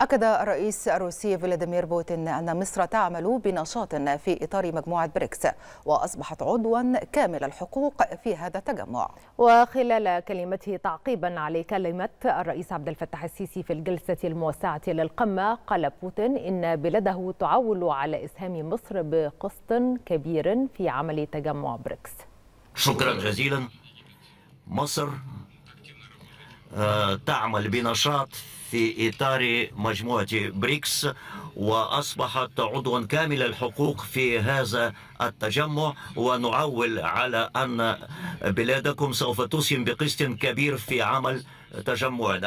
أكد الرئيس الروسي فلاديمير بوتين أن مصر تعمل بنشاط في إطار مجموعة بريكس وأصبحت عضوا كامل الحقوق في هذا التجمع وخلال كلمته تعقيبا على كلمة الرئيس عبد الفتاح السيسي في الجلسة الموسعة للقمة قال بوتين إن بلاده تعول على إسهام مصر بقسط كبير في عمل تجمع بريكس شكرا جزيلا مصر تعمل بنشاط في إطار مجموعة بريكس وأصبحت عضوا كامل الحقوق في هذا التجمع ونعول على أن بلادكم سوف تسهم بقسط كبير في عمل تجمعنا